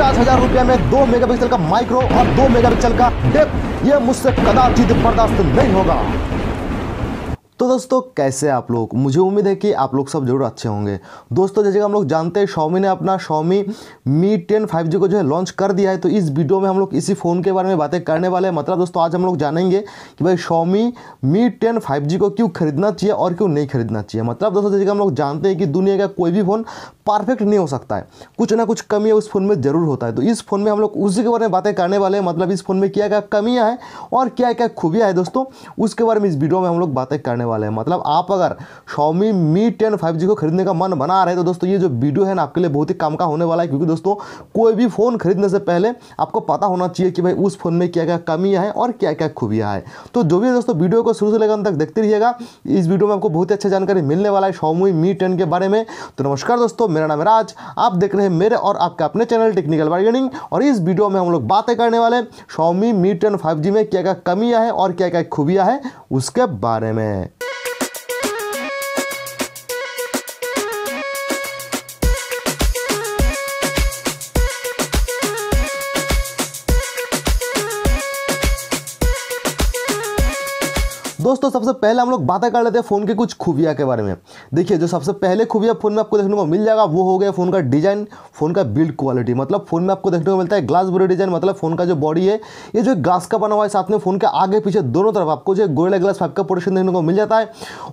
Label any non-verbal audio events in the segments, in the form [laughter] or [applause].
पचास हजार रुपया में दो मेगापिक्सल का माइक्रो और दो मेगापिक्सल का डेप ये मुझसे कदाचित बर्दाश्त नहीं होगा तो दोस्तों कैसे आप लोग मुझे उम्मीद है कि आप लोग सब जरूर अच्छे होंगे दोस्तों जैसे कि हम लोग जानते हैं शॉमी ने अपना Xiaomi Mi ten five G को जो है लॉन्च कर दिया है तो इस वीडियो में हम लोग इसी फ़ोन के बारे में बातें करने वाले हैं मतलब दोस्तों आज हम लोग जानेंगे कि भाई Xiaomi Mi ten five G को क्यों खरीदना चाहिए और क्यों नहीं खरीदना चाहिए मतलब दोस्तों जैसे कि हम लोग जानते हैं कि दुनिया का कोई भी फ़ोन परफेक्ट नहीं हो सकता है कुछ ना कुछ कमियाँ उस फ़ोन में ज़रूर होता है तो इस फ़ोन में हम लोग उसी के बारे में बातें करने वाले हैं मतलब इस फ़ोन में क्या क्या कमियाँ हैं और क्या क्या खूबियाँ हैं दोस्तों उसके बारे में इस वीडियो में हम लोग बातें करने वाले हैं मतलब आप अगर शॉमी मी टेन फाइव को खरीदने का मन बना रहे तो दोस्तों ये जो वीडियो है ना आपके लिए बहुत ही काम का होने वाला है क्योंकि दोस्तों कोई भी फ़ोन खरीदने से पहले आपको पता होना चाहिए कि भाई उस फ़ोन में क्या क्या कमियाँ हैं और क्या क्या खूबियाँ हैं तो जो भी दोस्तों वीडियो को शुरू से लेकर तक देखते रहिएगा इस वीडियो में आपको बहुत ही अच्छी जानकारी मिलने वाला है शॉमी मी टेन के बारे में तो नमस्कार दोस्तों मेरा नाम राज आप देख रहे हैं मेरे और आपके अपने चैनल टेक्निकल बार्गेनिंग और इस वीडियो में हम लोग बातें करने वाले हैं शॉमी मी टेन फाइव में क्या क्या कमियाँ हैं और क्या क्या खूबियाँ हैं उसके बारे में दोस्तों सबसे पहले हम लोग बातें कर लेते हैं फ़ोन के कुछ खूबिया के बारे में देखिए जो सबसे पहले खूबिया फ़ोन में आपको देखने को मिल जाएगा वो हो गया फ़ोन का डिज़ाइन फ़ोन का बिल्ड क्वालिटी मतलब फ़ोन में आपको देखने को मिलता है ग्लास बॉडी डिज़ाइन मतलब फ़ोन का जो बॉडी है ये जो ग्लास का बना हुआ है साथ में फ़ोन के आगे पीछे दोनों तरफ आपको जो गोरेला ग्लास फाइव का पोर्शन देखने को मिल जाता है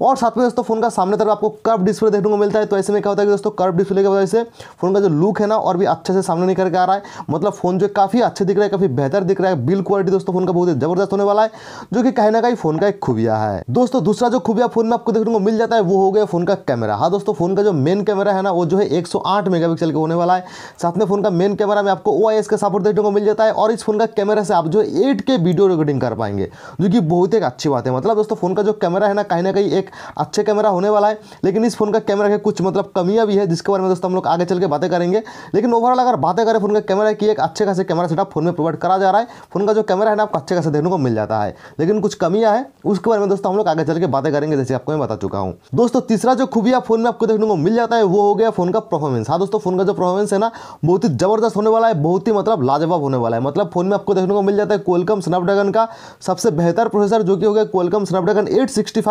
और साथ में दोस्तों फ़ोन का सामने तरफ आपको कर्व डिस्प्ले देखने को मिलता है तो ऐसे में क्या होता है कि दोस्तों कर्व डिस्प्ले की वजह से फ़ोन का जो लुक है ना और भी अच्छे से सामने नहीं करके आ रहा है मतलब फ़ोन जो काफ़ी अच्छे दिख रहा है काफ़ी बेहतर दिख रहा है बिल्ड क्वालिटी दोस्तों फ़ोन का बहुत ज़बरदस्त होने वाला है जो कि कहीं ना कहीं फ़ोन का एक खूबी दिया है दोस्तों दूसरा जो खुबिया फोन में आपको देखने को मिल जाता है वो हो गया फोन का कैमरा हाँ दोस्तों फोन का जो मेन कैमरा है ना वो जो है 108 मेगापिक्सल के होने वाला है साथ में फोन का मेन कैमरा में आपको ओ का सपोर्ट देखने को मिल जाता है और इस फोन का कैमरा से आप जो है एट के वीडियो रिकॉर्डिंग कर पाएंगे जो कि बहुत एक अच्छी बात है मतलब दोस्तों फोन का जो कैमरा है ना कहीं ना कहीं एक अच्छे कैमरा होने वाला है लेकिन इस फोन का कैमरा के कुछ मतलब कमियाँ भी है जिसके बारे में दोस्तों हम लोग आगे चल के बातें करेंगे लेकिन ओवरऑल अगर बातें करें फोन का कैमरा की एक अच्छे खासे कैमरा सेटअप फोन में प्रोवाइड करा जा रहा है फोन का जो कैमरा है ना आपको अच्छे खासे देखने को मिल जाता है लेकिन कुछ कमियाँ है उसके बारे में दोस्तों हम लोग आगे चल के बातें करेंगे जैसे आपको मैं बता चुका हूँ दोस्तों तीसरा जो खुबिया फोन में आपको देखने को मिल जाता है वो हो गया फोन का परफॉर्मेंस हाँ दोस्तों फोन का जो परफॉर्मेंस है ना बहुत ही जबरदस्त होने वाला है बहुत ही मतलब लाजवाब होने वाला है मतलब फोन में आपको देखने को मिल जाता है कोलकम स्नैपड्रैगन का सबसे बेहतर प्रोसेसर जो कि हो गया कोलकम स्नैपड्रैगन एट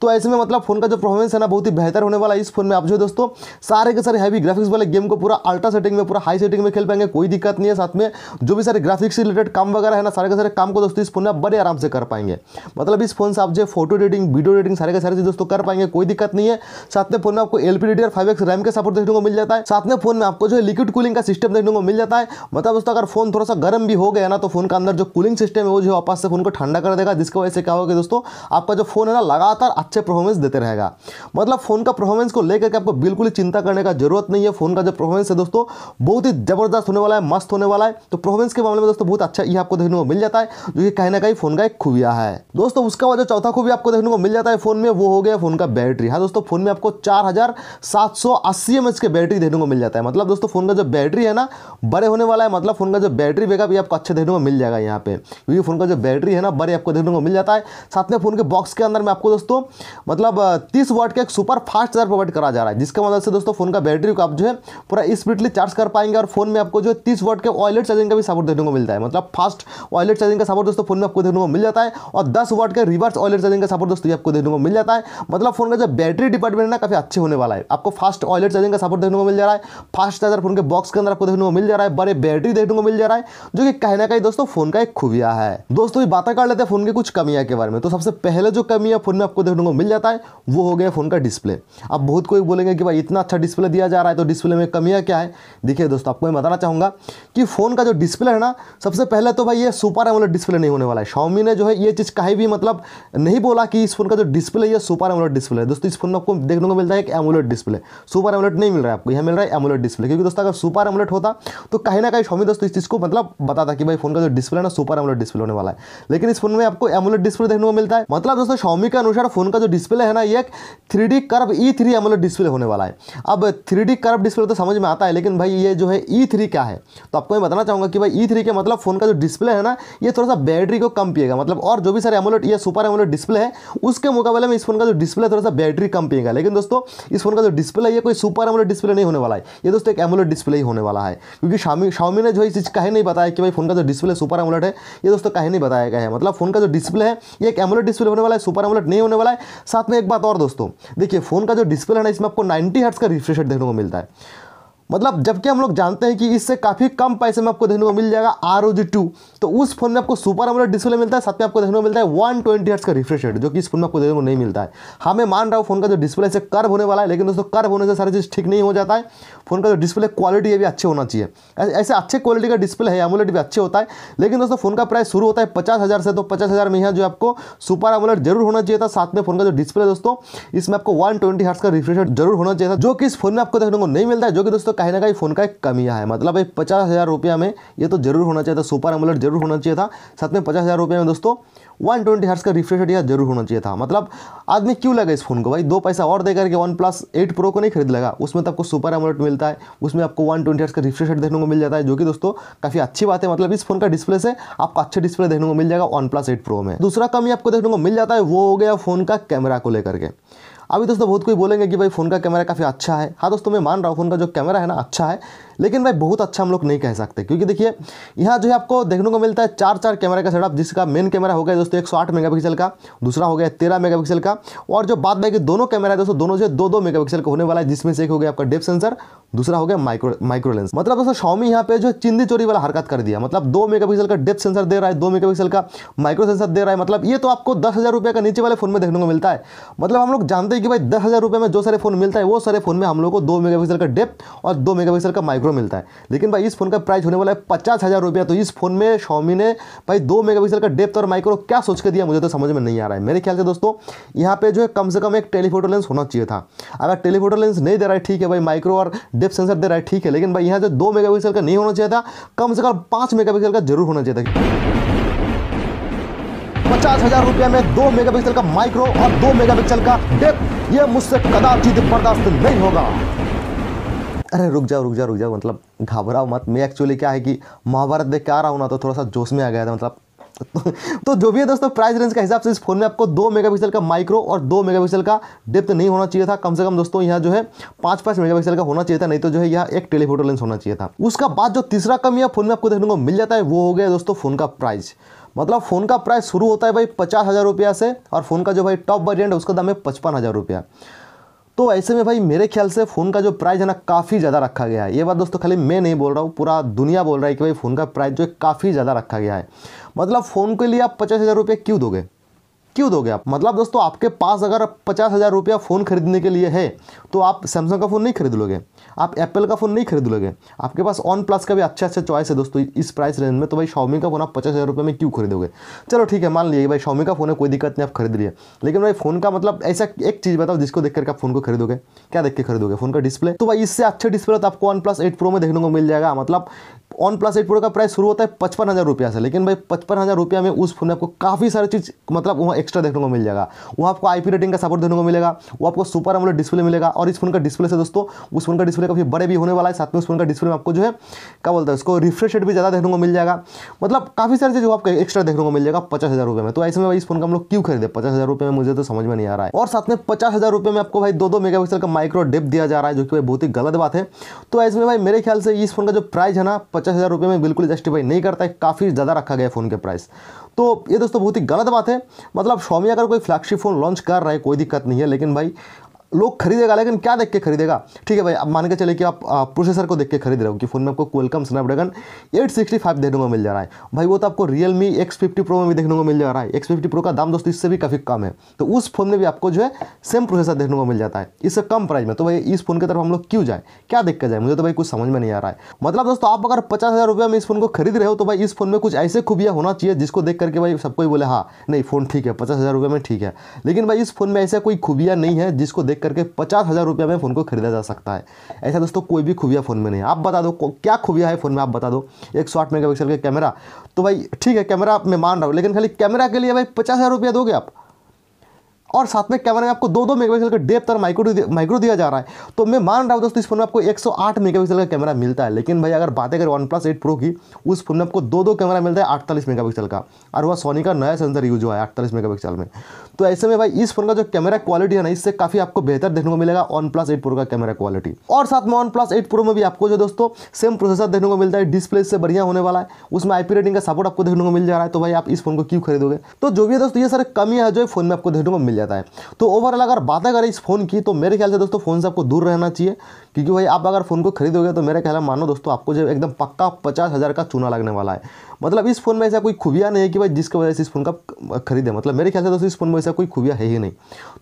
तो ऐसे में मतलब फोन का जो परफॉर्मेंस है ना बहुत ही बेहतर होने वाला है इस फोन में आप जो दोस्तों सारे के सारे हैवी ग्राफिक्स वाले गेम को पूरा अल्ट्रा सेटिंग में पूरा हाई सेटिंग में खेल पाएंगे कोई दिक्कत नहीं है साथ में जो भी सारे ग्राफिक्स रिलेटेड काम वगैरह है ना सारे के सारे काम को दोस्तों इस फोन में बड़े आराम से कर पाएंगे मतलब इस फोन से आप जो फोटो एडिटिंग वीडियो एडिटिंग सारे के सारे चीज दोस्तों तो कर पाएंगे कोई दिक्कत नहीं है साथ में फोन में आपको एल पी और फाइव एक्स रैम के सपोर्ट देखने को मिल जाता है साथ में फोन में आपको जो है लिक्विड कूलिंग का सिस्टम देखने को मिल जाता है मतलब दोस्तों अगर फोन थोड़ा सा गर्म भी हो गया ना तो फोन का अंदर जो कूलिंग सिस्टम है वो जो वापस से फोन को ठंडा कर देगा जिसकी वजह से क्या होगा दोस्तों आपका जो फोन है ना लगातार अच्छे परफॉर्मेंस देते रहेगा मतलब फोन का परफॉर्मेंस को लेकर आपको बिल्कुल ही चिंता करने का जरूरत नहीं है फोन का जो परफॉर्मेंस है दोस्तों बहुत ही जबरदस्त होने वाला है मस्त होने वाला है तो परफॉर्मेंस के मामले में दोस्तों बहुत अच्छा ये आपको देखने को मिल जाता है जो कि कहीं ना कहीं फोन का एक खुबिया है दोस्तों उसका वजह चौथा खूबी आपको देखने को मिल जाता है फोन में वो हो गया फोन का बैटरी हाँ दोस्तों फोन में आपको चार हजार सात सौ अस्सी एम एच के बैटरी देखने को मिल जाता है मतलब दोस्तों फोन का जो बैटरी है ना बड़े होने वाला है मतलब फोन का जो बैटरी बैकअप ये आपको अच्छे देखने को मिल जाएगा यहाँ पे क्योंकि फोन का जो बैटरी है ना बड़े आपको देखने को मिल जाता है साथ में फोन के बॉक्स के अंदर में आपको दोस्तों मतलब तीस वाट का एक सुपर फास्ट चार्ज प्रोवाइड करा जा रहा है जिसके मदद से दोस्तों फोन का बैटरी को आप जो है पूरा स्पीडली चार्ज कर पाएंगे और फोन में आपको जो है तीस वाट के ऑयलेट चार्जिंग का भी सपोर्ट देखने को मिलता है मतलब फास्ट ऑयलेट चार्जिंग का सपोर्ट दोस्तों फोन में आपको देखने को मिल जाता है और दस वाट का रिवर्स ऑयल चार्जिंग का सपोर्ट दोस्तों आपको देखने को मिल जाता है मतलब फोन का जो बैटरी डिपार्टमेंट ना काफ़ी अच्छे होने वाला है आपको फास्ट ऑयल चार्जिंग का सपोर्ट देखने को मिल जा रहा है फास्ट चार्जर फोन के बॉक्स के अंदर आपको देखने को मिल जा रहा है बड़े बैटरी देखने को मिल जा रहा है जो कि कहीं ना कहीं दोस्तों फोन का एक खुबिया है दोस्तों ये बातें कर लेते हैं फोन की कुछ कमियां के बारे में तो सबसे पहले जो कमी है फोन में आपको देखने को मिल जाता है वो हो गया फोन का डिस्प्ले आप बहुत कोई बोलेंगे कि भाई इतना अच्छा डिस्प्ले दिया जा रहा है तो डिस्प्ले में कमियां क्या है देखिए दोस्तों आपको मैं बताना चाहूंगा कि फ़ोन का जो डिस्प्ले है ना सबसे पहले तो भाई ये सुपर एमोलेड डिस्प्ले नहीं होने वाला है शाओमी ने जो है ये चीज़ कहीं भी मतलब नहीं बोला कि इस फोन का जो डिस्प्ले है सुपर एमोलेट डिस्प्ले है दोस्तों इस फोन में आपको देखने को मिलता है एक एमोलेट डिस्प्ले सुपर एमोलेट नहीं मिल रहा है आपको यहाँ मिल रहा है एमोलेट डिस्प्ले क्योंकि दोस्तों अगर सुपर एमोलेट होता तो कहीं ना कहीं स्वामी दोस्तों इस चीज़ को मतलब बताता कि भाई फोन का जो डिस्प्ले है ना सुपर एमोलेट डिस्प्ले होने वाला है लेकिन इस फोन में आपको एमोलेट डिस्प्ले देखने को मिलता है मतलब दोस्तों स्वामी के अनुसार फोन का जो डिस्प्ले है ना ये एक three D curve E e three AMOLED display होने वाला है अब थ्री डी कर्व डिस्प्ले तो समझ में आता है लेकिन भाई ये जो है ई e थ्री क्या है तो आपको मैं बताना चाहूँगा कि भाई ई e थ्री के मतलब फोन का जो डिस्प्ले है ना ये थोड़ा सा बैटरी को कम पिएगा मतलब और जो भी सारे एमोलेट ये सुपर अमोलेड डिस्प्ले है उसके मुकाबले में इस फोन का जो डिस्प्ले थोड़ा सा बैटरी कम पिएगा लेकिन दोस्तों इस फोन का जो डिस्प्ले है कोई सुपर अमोलेड डिस्प्ले नहीं होने वाला है ये दोस्तों एक एमोलेड डिस्प्ले ही होने वाला है क्योंकि शामी शामी ने जो इस चीज़ का ही नहीं बताया कि भाई फोन का जो डिस्प्ले सुपर एमोलेड है ये दोस्तों कहीं नहीं बताया गया है मतलब फोन का जो डिस्प्ले है ये एक एमोलेड डिस्प्ले होने वाला है सुपर एमोलेड नहीं होने वाला है साथ में एक बात और दोस्तों देखिए फोन का जो डिस्प्ले है ना इसमें आपको नाइन्टी हर्ट्स का रिफ्रेश देखने को मिलता है मतलब जबकि हम लोग जानते हैं कि इससे काफ़ी कम पैसे में आपको देखने को मिल जाएगा आर ओ जी टू तो उस फोन में आपको सुपर एमोलेड डिस्प्ले मिलता है साथ में आपको देखने को मिलता है वन ट्वेंटी हर्ट्स का रिफ्रेश रेट जो कि इस फोन में आपको देखने को नहीं मिलता है हाँ मैं मान रहा हूँ फोन का जो डिस्प्ले से कर्व होने वाला है लेकिन दोस्तों कर्व होने से सारी चीज़ ठीक नहीं हो जाता है फोन का जो डिस्प्ले क्वालिटी ये भी अच्छे होना चाहिए ऐसे अच्छे क्वालिटी का डिस्प्ले है एमोलेट भी अच्छे होता है लेकिन दोस्तों फोन का प्राइस शुरू होता है पचास हज़ार से तो पचास हज़ार में यहाँ जो आपको सुपर अमोलेट जरूर होना चाहिए था साथ में फोन का जो डिस्प्ले दोस्तों इसमें आपको वन ट्वेंटी हर्ट्स का रिफ्रेश रेट जरूर होना चाहिए था जो कि इस फोन में आपको देखने को नहीं मिलता है जो कि दोस्तों कहीं ना कहीं फ़ोन का एक कमी है मतलब एक पचास हज़ार रुपया में ये तो जरूर होना चाहिए था सुपर एमुलेट जरूर होना चाहिए था साथ में पचास हज़ार रुपये में दोस्तों वन ट्वेंटी हर्स का रिफ्रेश रेट यहाँ जरूर होना चाहिए था मतलब आदमी क्यों लगा इस फोन को भाई दो पैसा और देकर के वन प्लस एट प्रो को नहीं खरीद लगा उसमें तो आपको सुपर एमोलेट मिलता है उसमें आपको वन ट्वेंटी हर्स का रिफ्रेश रेट देखने को मिल जाता है जो कि दोस्तों काफ़ी अच्छी बात है मतलब इस फोन का डिस्प्ले से आपको अच्छे डिस्प्ले देखने को मिल जाएगा वन प्लस एट प्रो में दूसरा कमी आपको देखने को मिल जाता है वो हो गया फोन का कैमरा को लेकर के अभी दोस्तों बहुत कोई बोलेंगे कि भाई फ़ोन का कैमरा काफ़ी अच्छा है हाँ दोस्तों मैं मान रहा हूँ फ़ोन का जो कैमरा है ना अच्छा है लेकिन भाई बहुत अच्छा हम लोग नहीं कह सकते क्योंकि देखिए यहाँ जो है आपको देखने को मिलता है चार चार कैमरा का सेटअप जिसका मेन कैमरा हो गया दोस्तों एक सौ आठ मेगापिक्सल का दूसरा हो गया तेरह मेगा का और जो बात बाकी दोनों कैमरा है दोस्तों दोनों जो दो दो मेगा का होने वाला है जिसमें से एक हो गया आपका डेप सेंसर दूसरा हो गया माइक्रो माइक्रोलेंस मतलब दोस्तों शॉमी यहाँ पे जो चिंदी चोरी वाला हरकत कर दिया मतलब दो मेगापिक्सल का डेप सेंसर दे रहा है दो मेगापिक्सल का माइक्रो सेंसर दे रहा है मतलब ये तो आपको दस हज़ार रुपये का नीचे वाले फोन में देखने को मिलता है मतलब हम लोग जानते हैं कि भाई दस हज़ार रुपये में जो सारे फोन मिलता है वो सारे फोन में हम लोग को दो पिक्सल का डेप और दो पिक्सल का माइक्रो प्रो मिलता है लेकिन भाई इस फोन का प्राइस होने वाला है पचास हज़ार रुपया तो इस फोन में शॉमी ने भाई दो मेगापिक्सल का डेप्थ और माइक्रो क्या सोच के दिया मुझे तो समझ में नहीं आ रहा है मेरे ख्याल से दोस्तों यहाँ पे जो है कम से कम एक टेलीफोटो लेंस होना चाहिए था अगर टेलीफोटो लेंस नहीं दे रहा है ठीक है भाई माइक्रो और डेप सेंसर दे रहा है ठीक है लेकिन भाई यहाँ से दो मेगा का नहीं होना चाहिए था कम से कम पाँच मेगा का जरूर होना चाहिए था पचास हजार रुपया में दो मेगापिक्सल का माइक्रो और दो मेगापिक्सल का डेप ये मुझसे कदाचित बर्दाश्त नहीं होगा अरे रुक जाओ रुक जाओ रुक जाओ मतलब घबराओ मत मैं एक्चुअली क्या है कि महाभारत देख के आ रहा हूँ ना तो थोड़ा सा जोश में आ गया था मतलब [laughs] तो जो भी है दोस्तों प्राइस रेंज के हिसाब से इस फोन में आपको दो मेगापिक्सल का माइक्रो और दो मेगापिक्सल का डेप्थ नहीं होना चाहिए था कम से कम दोस्तों यहाँ जो है पाँच पाँच मेगापिक्सल का होना चाहिए था नहीं तो जो है यह एक टेलीफोटो लेंस होना चाहिए था उसका बाद जो तीसरा कम यह फोन में आपको देखने को मिल जाता है वो हो गया दोस्तों फोन का प्राइस मतलब फ़ोन का प्राइस शुरू होता है भाई पचास हज़ार रुपया से और फ़ोन का जो भाई टॉप वेरियंट है उसका दाम है पचपन हज़ार रुपया तो ऐसे में भाई मेरे ख्याल से फ़ोन का जो प्राइस है ना काफ़ी ज़्यादा रखा गया है ये बात दोस्तों खाली मैं नहीं बोल रहा हूँ पूरा दुनिया बोल रहा है कि भाई फ़ोन का प्राइस जो है काफ़ी ज़्यादा रखा गया है मतलब फ़ोन के लिए आप पचास हज़ार रुपये क्यों दोगे क्यों दोगे आप मतलब दोस्तों आपके पास अगर पचास हज़ार रुपया फ़ोन खरीदने के लिए है तो आप सैमसंग का फ़ोन नहीं खरीद लोगे आप एप्पल का फ़ोन नहीं खरीद लोगे आपके पास ऑन प्लस का भी अच्छा अच्छा चॉइस है दोस्तों इस प्राइस रेंज में तो भाई शॉमी का फ़ोन आप पचास हज़ार रुपये में क्यों खरीदोगे चलो ठीक है मान लीजिए भाई शॉमी का फ़ोन है कोई दिक्कत नहीं आप खरीद लिए लेकिन भाई फ़ोन का मतलब ऐसा एक चीज़ बताओ जिसको देख करके आप फ़ोन को खरीदोगे क्या देख के खरीदोगे फ़ोन का डिस्प्ले तो भाई इससे अच्छा डिस्प्ले तो आपको वन प्लस एट प्रो में देखने को मिल जाएगा मतलब वन प्लस एट प्रो का प्राइस शुरू होता है पचपन हज़ार रुपया से लेकिन भाई पचपन हज़ार रुपया में उस फोन में आपको काफ़ी सारी चीज़ मतलब वहाँ एक्स्ट्रा देखने को मिल जाएगा वो आपको आईपी रेटिंग का सपोर्ट देने को मिलेगा वो आपको सुपर हमलोड डिस्प्ले मिलेगा और इस फोन का डिस्प्ले से दोस्तों उस फोन का डिस्प्ले काफ़ी बड़े भी होने वाला है साथ में उस फोन का डिस्प्ले में आपको जो है क्या बोलता है उसको रिफ्रेश रेट भी ज़्यादा देखने को मिल जाएगा मतलब काफ़ी सारी चीज़ आपको एक्स्ट्रा देखने को मिल जाएगा पचास हज़ार रुपये में तो ऐसे में भाई इस फोन का हम लोग क्यों खरीदे पचास हज़ार रुपये में मुझे तो समझ में नहीं आ रहा है और साथ में पचास हज़ार रुपये में आपको भाई दो दो मेगा का माइक्रो डेप दिया जा रहा है जो कि भाई बहुत ही गलत बात है तो ऐसे में भाई मेरे ख्याल से इस फोन का जो प्राइस है ना पचास हज़ार रुपये में बिल्कुल जस्टिफाई नहीं करता है काफ़ी ज़्यादा रखा गया फ़ोन के प्राइस तो ये दोस्तों बहुत ही गलत बात है मतलब शॉमी अगर कोई फ्लैगशिप फ़ोन लॉन्च कर रहा है कोई दिक्कत नहीं है लेकिन भाई लोग खरीदेगा लेकिन क्या देख के खरीदेगा ठीक है भाई अब मान के चले कि आप प्रोसेसर को देख के खरीद रहे हो कि फ़ोन में आपको Qualcomm Snapdragon eight sixty five देखने को मिल जा रहा है भाई वो तो आपको Realme X fifty pro में भी देखने को मिल जा रहा है एक्स फिफ्टी प्रो का दाम दोस्तों इससे भी काफ़ी कम है तो उस फोन में भी आपको जो है सेम प्रोसेसर देखने को मिल जाता है इससे कम प्राइस में तो भाई इस फोन की तरफ हम लोग क्यों जाए क्या देख के जाए मुझे तो भाई कुछ समझ में नहीं आ रहा है मतलब दोस्तों आप अगर पचास हज़ार में इस फोन को खरीद रहे हो तो भाई इस फोन में कुछ ऐसे खूबियाँ होना चाहिए जिसको देख करके भाई सबको बोले हाँ नहीं फ़ोन ठीक है पचास हज़ार रुपये में ठीक है लेकिन भाई इस फोन में ऐसा कोई खूबियाँ नहीं है जिसको देख करके पचास हज़ार रुपये में फ़ोन को खरीदा जा सकता है ऐसा दोस्तों कोई भी खुबिया फ़ोन में नहीं आप बता दो क्या खुबिया है फ़ोन में आप बता दो एक सौ आठ मेगा पिक्सल का कैमरा तो भाई ठीक है कैमरा मैं मान रहा हूँ लेकिन खाली कैमरा के लिए भाई पचास हज़ार रुपया दोगे आप और साथ में कैमरा में आपको दो दो मेगापिक्सल का डेप्थ और माइक्रो माइक्रो दिया जा रहा है तो मैं मान रहा हूँ दोस्तों इस फोन में आपको 108 मेगापिक्सल का कैमरा मिलता है लेकिन भाई अगर बातें करें वन प्लस एट प्रो की उस फोन में आपको दो दो कैमरा मिलता है अड़तालीस मेगापिक्सल का और वह सोनी का नया सेंसर यूज हुआ है अड़तालीस मेगा में तो ऐसे में भाई इस फोन का जो कैमरा क्वालिटी है ना इससे काफ़ी आपको बेहतर देखने को मिलेगा वन प्लस एट प्रो का कैमरा क्वालिटी और साथ में वन प्लस एट प्रो में भी आपको जो दोस्तों सेम प्रोसेसर देखने को मिलता है डिस्प्ले से बढ़िया होने वाला है उसमें आईपी रेटिंग का सपोर्ट आपको देखने को मिल जा रहा है तो भाई आप इस फोन को क्यों खरीदोगे तो जो भी है दोस्तों ये सारे कमी है जो फोन में आपको देखने को मिल मिल जाता है तो ओवरऑल अगर बात अगर इस फ़ोन की तो मेरे ख्याल से दोस्तों फ़ोन से आपको दूर रहना चाहिए क्योंकि भाई आप अगर फ़ोन को खरीदोगे तो मेरे ख्याल मानो दोस्तों आपको जो एकदम पक्का पचास हज़ार का चूना लगने वाला है मतलब इस फ़ोन में ऐसा कोई खूबिया नहीं है कि भाई जिसकी वजह से इस फ़ोन का खरीदे मतलब मेरे ख्याल से दोस्तों इस फ़ोन में ऐसा कोई खूबिया है ही नहीं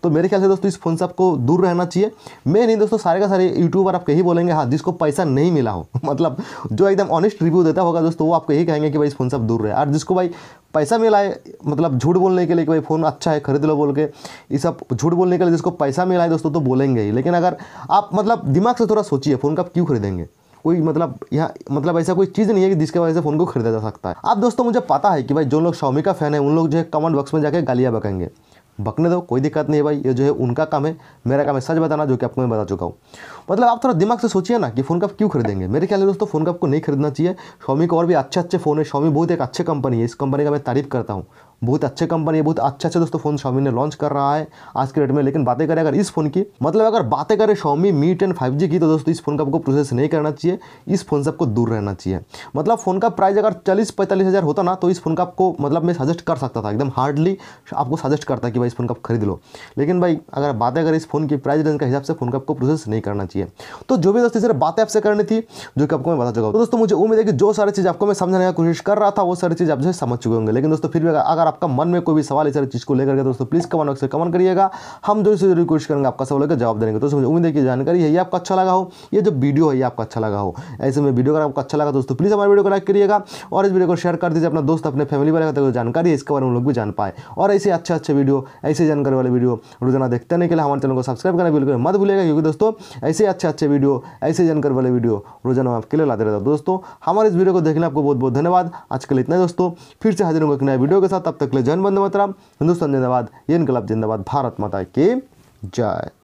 तो मेरे ख्याल से दोस्तों इस फ़ोन से आपको दूर रहना चाहिए मैं नहीं दोस्तों सारे का सारे यूट्यूबर आपको यही बोलेंगे हाँ जिसको पैसा नहीं मिला हो [laughs] मतलब जो एकदम ऑनेस्ट रिव्यू देता होगा दोस्तों वो आपको यही कहेंगे कि भाई इस फ़ोन से आप दूर रहे और जिसको भाई पैसा मिला है मतलब झूठ बोलने के लिए कि भाई फ़ोन अच्छा है खरीद लो बोल के ये सब झूठ बोलने के लिए जिसको पैसा मिला है दोस्तों तो बोलेंगे ही लेकिन अगर आप मतलब दिमाग से थोड़ा सोचिए फ़ोन का क्यों खरीदेंगे कोई मतलब यहाँ मतलब ऐसा कोई चीज़ नहीं है कि जिसके वजह से फ़ोन को खरीदा जा सकता है आप दोस्तों मुझे पता है कि भाई जो लोग शॉमी का फैन है उन लोग जो है कमेंट बॉक्स में जाकर गालियाँ बकेंगे बकने दो कोई दिक्कत नहीं है भाई ये जो है उनका काम है मेरा काम है सच बताना जो कि आपको मैं बता चुका हूँ मतलब आप थोड़ा दिमाग से सोचिए ना कि फ़ोन का क्यों खरीदेंगे मेरे ख्याल में दोस्तों फ़ोन का को नहीं खरीदना चाहिए शॉमी को और भी अच्छे अच्छे फ़ोन है शॉमी बहुत एक अच्छे कंपनी है इस कंपनी का मैं तारीफ करता हूँ बहुत अच्छे कंपनी है बहुत अच्छे अच्छे दोस्तों फ़ोन शॉमी ने लॉन्च कर रहा है आज के डेट में लेकिन बातें करें अगर इस फ़ोन की मतलब अगर बातें करें शॉमी मी टेन फाइव की तो दोस्तों इस फ़ोन का आपको प्रोसेस नहीं करना चाहिए इस फ़ोन से आपको दूर रहना चाहिए मतलब फ़ोन का प्राइस अगर चालीस पैंतालीस हज़ार होता ना तो इस फ़ोन का आपको मतलब मैं सजेस्ट कर सकता था एकदम हार्डली आपको सजेस्ट करता कि भाई इस फ़ोन का आप खरीद लो लेकिन भाई अगर बातें करें इस फ़ोन की प्राइस रेंज का हिसाब से फ़ोन का आपको प्रोसेस नहीं करना चाहिए तो जो भी दोस्तों सिर्फ बातें आपसे करनी थी जो कि आपको मैं बता चुका हूँ तो दोस्तों मुझे उम्मीद है कि जो सारी चीज़ आपको मैं समझाने का कोशिश कर रहा था वो सारी चीज़ आप जो समझ चुके होंगे लेकिन दोस्तों फिर भी अगर अगर आपका मन में कोई भी सवाल इस चीज़ को लेकर दोस्तों प्लीज़ कमेंट बॉक्स में कमेंट करिएगा हम जो इसे रिक्वेस्ट करेंगे आपका सवाल का जवाब देंगे दोस्तों मुझे उम्मीद है कि जानकारी है ये आपको अच्छा लगा हो ये जो वीडियो है ये आपको अच्छा लगा हो ऐसे में वीडियो अगर आपको अच्छा लगा दोस्तों प्लीज़ हमारे वीडियो को लाइक करिएगा और इस वीडियो को शेयर कर दीजिए अपना दोस्त अपने फैमिली वाले का जानकारी है इसके बारे में लोग भी जान पाए और ऐसे अच्छे अच्छे वीडियो ऐसे जानकारी वाले वीडियो रोजाना देखते रहने के लिए हमारे चैनल को सब्सक्राइब करना बिल्कुल मत भूलेगा क्योंकि दोस्तों ऐसे अच्छे अच्छे वीडियो ऐसे जानकारी वाले वीडियो रोजाना मैं आपके लिए लाते रहता दोस्तों हमारे इस वीडियो को देखने आपको बहुत बहुत धन्यवाद आज के लिए इतना दोस्तों फिर से हाजिर होंगे एक नए वीडियो के साथ तब तक ले जन बंद मतराम हिंदुस्तान जिंदाबाद ये इनकलाब जिंदाबाद भारत माता की जय